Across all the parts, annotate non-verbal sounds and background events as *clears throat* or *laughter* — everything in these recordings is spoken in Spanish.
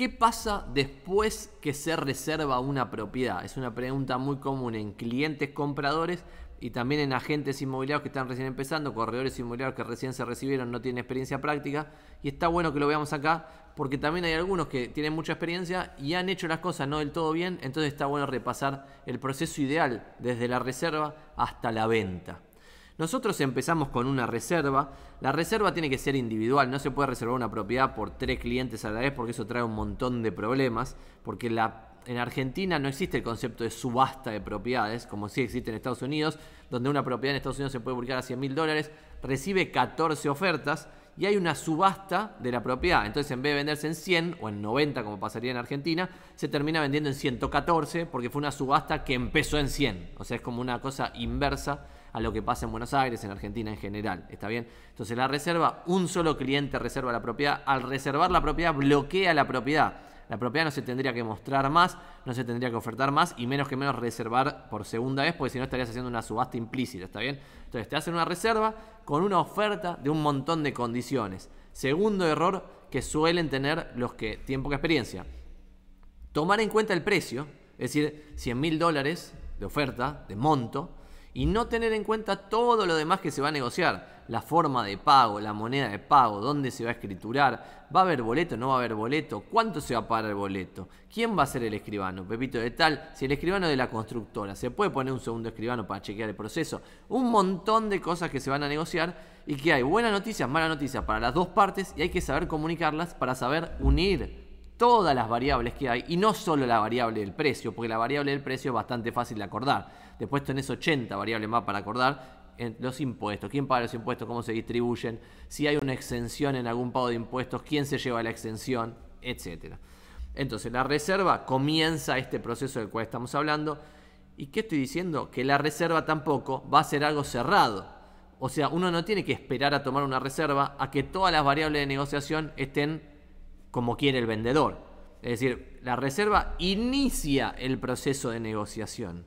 ¿Qué pasa después que se reserva una propiedad? Es una pregunta muy común en clientes compradores y también en agentes inmobiliarios que están recién empezando, corredores inmobiliarios que recién se recibieron, no tienen experiencia práctica. Y está bueno que lo veamos acá porque también hay algunos que tienen mucha experiencia y han hecho las cosas no del todo bien. Entonces está bueno repasar el proceso ideal desde la reserva hasta la venta. Nosotros empezamos con una reserva. La reserva tiene que ser individual, no se puede reservar una propiedad por tres clientes a la vez porque eso trae un montón de problemas, porque en Argentina no existe el concepto de subasta de propiedades, como sí existe en Estados Unidos, donde una propiedad en Estados Unidos se puede publicar a 100 mil dólares, recibe 14 ofertas y hay una subasta de la propiedad. Entonces, en vez de venderse en 100 o en 90, como pasaría en Argentina, se termina vendiendo en 114 porque fue una subasta que empezó en 100. O sea, es como una cosa inversa a lo que pasa en Buenos Aires, en Argentina en general. ¿Está bien? Entonces la reserva, un solo cliente reserva la propiedad. Al reservar la propiedad, bloquea la propiedad. La propiedad no se tendría que mostrar más, no se tendría que ofertar más y menos que menos reservar por segunda vez, porque si no estarías haciendo una subasta implícita, ¿está bien? Entonces te hacen una reserva con una oferta de un montón de condiciones. Segundo error que suelen tener los que tienen poca experiencia. Tomar en cuenta el precio, es decir, 100 mil dólares de oferta, de monto, y no tener en cuenta todo lo demás que se va a negociar. La forma de pago, la moneda de pago, dónde se va a escriturar, va a haber boleto, no va a haber boleto, cuánto se va a pagar el boleto, quién va a ser el escribano, Pepito de tal, si el escribano de la constructora, se puede poner un segundo escribano para chequear el proceso, un montón de cosas que se van a negociar y que hay buenas noticias, malas noticias para las dos partes y hay que saber comunicarlas para saber unir todas las variables que hay y no solo la variable del precio, porque la variable del precio es bastante fácil de acordar. Después tenés 80 variables más para acordar. los impuestos, quién paga los impuestos, cómo se distribuyen, si hay una exención en algún pago de impuestos, quién se lleva la exención, etcétera. Entonces, la reserva comienza este proceso del cual estamos hablando. ¿Y qué estoy diciendo? Que la reserva tampoco va a ser algo cerrado. O sea, uno no tiene que esperar a tomar una reserva a que todas las variables de negociación estén como quiere el vendedor. Es decir, la reserva inicia el proceso de negociación.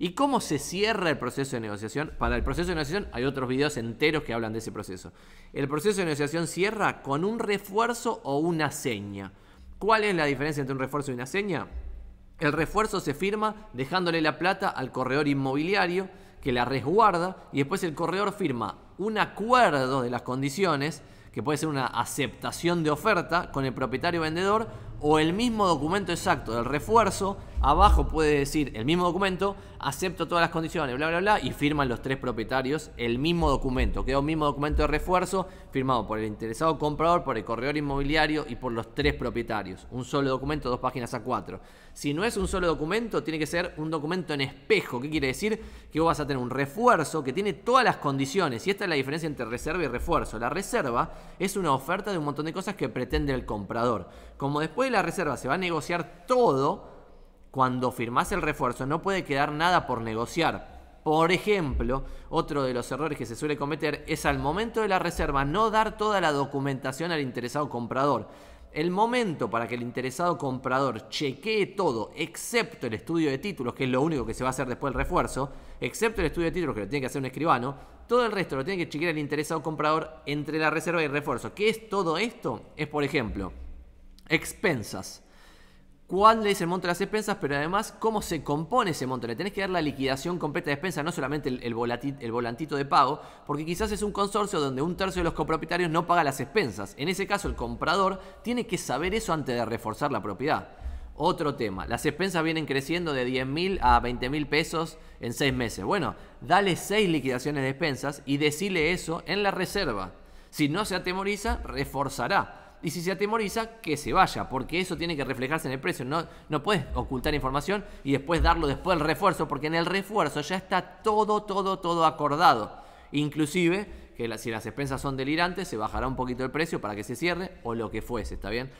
¿Y cómo se cierra el proceso de negociación? Para el proceso de negociación hay otros videos enteros que hablan de ese proceso. El proceso de negociación cierra con un refuerzo o una seña. ¿Cuál es la diferencia entre un refuerzo y una seña? El refuerzo se firma dejándole la plata al corredor inmobiliario que la resguarda y después el corredor firma un acuerdo de las condiciones que puede ser una aceptación de oferta con el propietario vendedor o el mismo documento exacto del refuerzo, abajo puede decir el mismo documento, acepto todas las condiciones, bla, bla, bla, y firman los tres propietarios el mismo documento. Queda un mismo documento de refuerzo firmado por el interesado comprador, por el corredor inmobiliario y por los tres propietarios. Un solo documento, dos páginas a cuatro. Si no es un solo documento, tiene que ser un documento en espejo. ¿Qué quiere decir? Que vos vas a tener un refuerzo que tiene todas las condiciones. Y esta es la diferencia entre reserva y refuerzo. La reserva es una oferta de un montón de cosas que pretende el comprador. Como después la reserva se va a negociar todo, cuando firmás el refuerzo no puede quedar nada por negociar. Por ejemplo, otro de los errores que se suele cometer es al momento de la reserva no dar toda la documentación al interesado comprador. El momento para que el interesado comprador chequee todo, excepto el estudio de títulos, que es lo único que se va a hacer después del refuerzo, excepto el estudio de títulos que lo tiene que hacer un escribano, todo el resto lo tiene que chequear el interesado comprador entre la reserva y el refuerzo. ¿Qué es todo esto? Es, por ejemplo, Expensas. ¿Cuál es el monto de las expensas? Pero además, ¿cómo se compone ese monto? Le tenés que dar la liquidación completa de expensas, no solamente el, volantito de pago, porque quizás es un consorcio donde un tercio de los copropietarios no paga las expensas. En ese caso, el comprador tiene que saber eso antes de reforzar la propiedad. Otro tema, las expensas vienen creciendo de 10.000 a 20 mil pesos en 6 meses. Bueno, dale 6 liquidaciones de expensas y decile eso en la reserva. Si no se atemoriza, reforzará y si se atemoriza, que se vaya, porque eso tiene que reflejarse en el precio. No, no puedes ocultar información y después darlo después el refuerzo, porque en el refuerzo ya está todo, todo, todo acordado. Inclusive, que si las expensas son delirantes, se bajará un poquito el precio para que se cierre o lo que fuese, ¿está bien?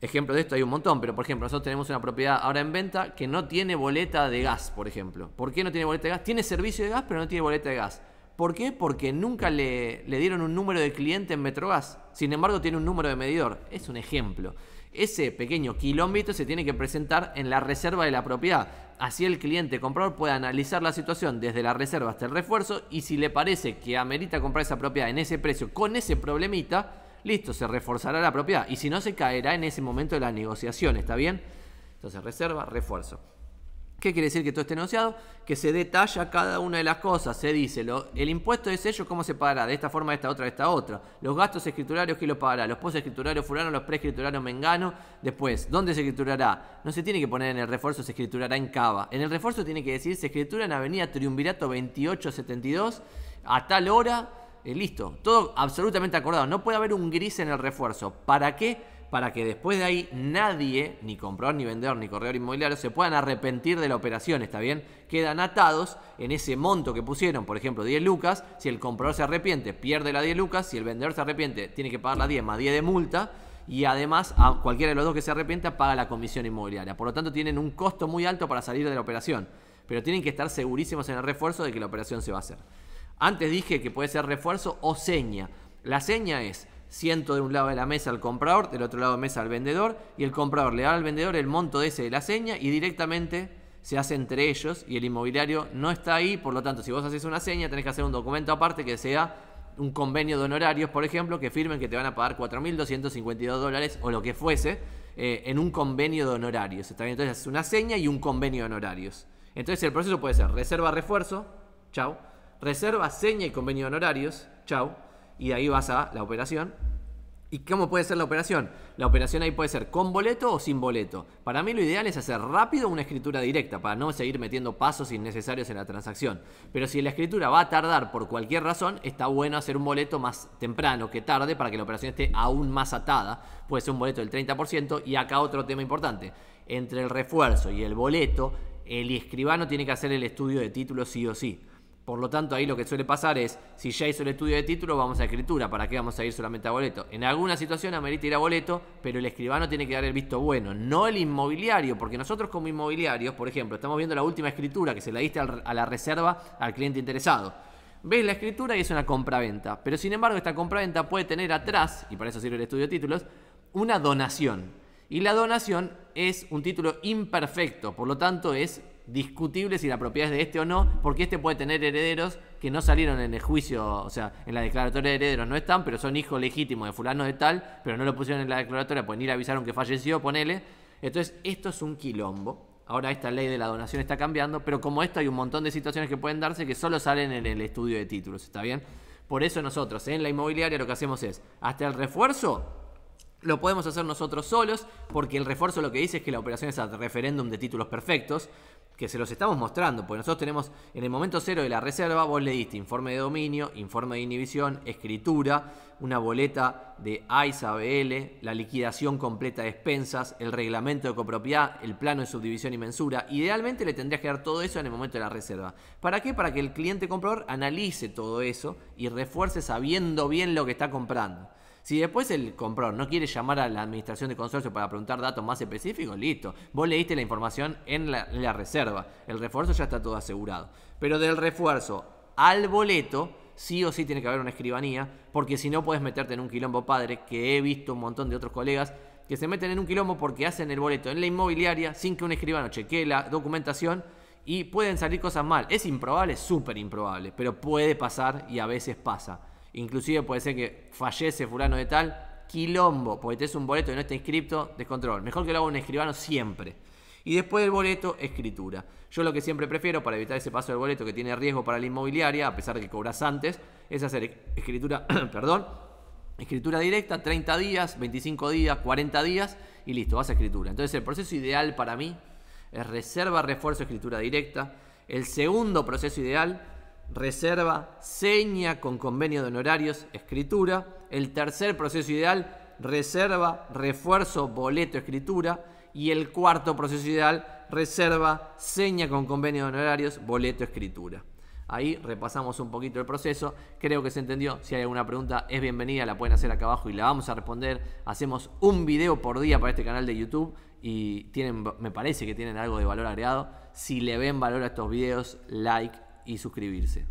Ejemplo de esto hay un montón, pero por ejemplo, nosotros tenemos una propiedad ahora en venta que no tiene boleta de gas, por ejemplo. ¿Por qué no tiene boleta de gas? Tiene servicio de gas, pero no tiene boleta de gas. ¿Por qué? Porque nunca le, dieron un número de cliente en Metrogas. Sin embargo, tiene un número de medidor. Es un ejemplo. Ese pequeño kilómetro se tiene que presentar en la reserva de la propiedad. Así el cliente comprador puede analizar la situación desde la reserva hasta el refuerzo y si le parece que amerita comprar esa propiedad en ese precio con ese problemita, listo, se reforzará la propiedad. Y si no, se caerá en ese momento de la negociación, ¿está bien? Entonces, reserva, refuerzo. ¿Qué quiere decir que todo esté enunciado? Que se detalla cada una de las cosas. Se dice, el impuesto de sello, ¿cómo se pagará? De esta forma, de esta otra, de esta otra. Los gastos escriturarios, ¿quién lo pagará? Los escriturarios furanos, los preescriturarios mengano. Después, ¿dónde se escriturará? No se tiene que poner en el refuerzo, se escriturará en Cava. En el refuerzo tiene que decir, se escritura en Avenida Triunvirato 2872 a tal hora. Eh, listo, todo absolutamente acordado. No puede haber un gris en el refuerzo. ¿Para qué? para que después de ahí nadie, ni comprador, ni vendedor, ni corredor inmobiliario, se puedan arrepentir de la operación, ¿está bien? Quedan atados en ese monto que pusieron, por ejemplo, 10 lucas, si el comprador se arrepiente, pierde la 10 lucas, si el vendedor se arrepiente, tiene que pagar la 10 más 10 de multa, y además a cualquiera de los dos que se arrepienta paga la comisión inmobiliaria. Por lo tanto, tienen un costo muy alto para salir de la operación, pero tienen que estar segurísimos en el refuerzo de que la operación se va a hacer. Antes dije que puede ser refuerzo o seña. La seña es siento de un lado de la mesa al comprador, del otro lado de la mesa al vendedor, y el comprador le da al vendedor el monto de ese de la seña y directamente se hace entre ellos y el inmobiliario no está ahí, por lo tanto, si vos haces una seña, tenés que hacer un documento aparte que sea un convenio de honorarios, por ejemplo, que firmen que te van a pagar 4.252 dólares o lo que fuese eh, en un convenio de honorarios. Entonces haces una seña y un convenio de honorarios. Entonces el proceso puede ser reserva refuerzo, chau, reserva seña y convenio de honorarios, chau, y de ahí vas a la operación. ¿Y cómo puede ser la operación? La operación ahí puede ser con boleto o sin boleto. Para mí lo ideal es hacer rápido una escritura directa para no seguir metiendo pasos innecesarios en la transacción. Pero si la escritura va a tardar por cualquier razón, está bueno hacer un boleto más temprano que tarde para que la operación esté aún más atada. Puede ser un boleto del 30% y acá otro tema importante. Entre el refuerzo y el boleto, el escribano tiene que hacer el estudio de títulos sí o sí. Por lo tanto, ahí lo que suele pasar es, si ya hizo el estudio de título, vamos a escritura, ¿para qué vamos a ir solamente a boleto? En alguna situación amerita ir a boleto, pero el escribano tiene que dar el visto bueno, no el inmobiliario, porque nosotros como inmobiliarios, por ejemplo, estamos viendo la última escritura que se la diste a la reserva al cliente interesado. Ves la escritura y es una compraventa, pero sin embargo esta compraventa puede tener atrás, y para eso sirve el estudio de títulos, una donación. Y la donación es un título imperfecto, por lo tanto es discutible si la propiedad es de este o no, porque este puede tener herederos que no salieron en el juicio, o sea, en la declaratoria de herederos no están, pero son hijos legítimos de fulano de tal, pero no lo pusieron en la declaratoria, pues ni a avisaron que falleció, ponele. Entonces, esto es un quilombo. Ahora esta ley de la donación está cambiando, pero como esto hay un montón de situaciones que pueden darse que solo salen en el estudio de títulos, ¿está bien? Por eso nosotros, en la inmobiliaria, lo que hacemos es, hasta el refuerzo, lo podemos hacer nosotros solos porque el refuerzo lo que dice es que la operación es a referéndum de títulos perfectos, que se los estamos mostrando, porque nosotros tenemos en el momento cero de la reserva, vos le diste informe de dominio, informe de inhibición, escritura, una boleta de A la liquidación completa de expensas, el reglamento de copropiedad, el plano de subdivisión y mensura. Idealmente le tendrías que dar todo eso en el momento de la reserva. ¿Para qué? Para que el cliente comprador analice todo eso y refuerce sabiendo bien lo que está comprando. Si después el comprador no quiere llamar a la administración de consorcio para preguntar datos más específicos, listo. Vos leíste la información en la, reserva. El refuerzo ya está todo asegurado. Pero del refuerzo al boleto, sí o sí tiene que haber una escribanía, porque si no puedes meterte en un quilombo padre, que he visto un montón de otros colegas que se meten en un quilombo porque hacen el boleto en la inmobiliaria sin que un escribano chequee la documentación y pueden salir cosas mal. Es improbable, súper improbable, pero puede pasar y a veces pasa inclusive puede ser que fallece fulano de tal, quilombo, porque es un boleto y no está inscripto, descontrol. Mejor que lo haga un escribano siempre. Y después del boleto, escritura. Yo lo que siempre prefiero para evitar ese paso del boleto que tiene riesgo para la inmobiliaria, a pesar de que cobras antes, es hacer e-, escritura, *clears throat* perdón, escritura directa, 30 días, 25 días, 40 días y listo, vas a escritura. Entonces el proceso ideal para mí es reserva, refuerzo, escritura directa. El segundo proceso ideal reserva, seña con convenio de honorarios, escritura. El tercer proceso ideal, reserva, refuerzo, boleto, escritura. Y el cuarto proceso ideal, reserva, seña con convenio de honorarios, boleto, escritura. Ahí repasamos un poquito el proceso. Creo que se entendió. Si hay alguna pregunta, es bienvenida. La pueden hacer acá abajo y la vamos a responder. Hacemos un video por día para este canal de YouTube y tienen, me parece que tienen algo de valor agregado. Si le ven valor a estos videos, like, y suscribirse.